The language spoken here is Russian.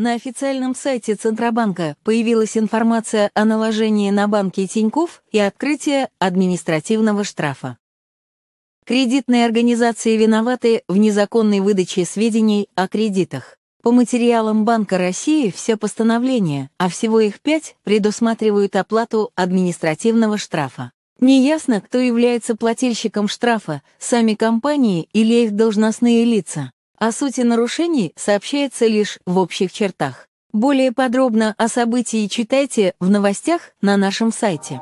На официальном сайте Центробанка появилась информация о наложении на банки Тиньков и открытии административного штрафа. Кредитные организации виноваты в незаконной выдаче сведений о кредитах. По материалам Банка России все постановления, а всего их пять, предусматривают оплату административного штрафа. Неясно, кто является плательщиком штрафа, сами компании или их должностные лица. О сути нарушений сообщается лишь в общих чертах. Более подробно о событии читайте в новостях на нашем сайте.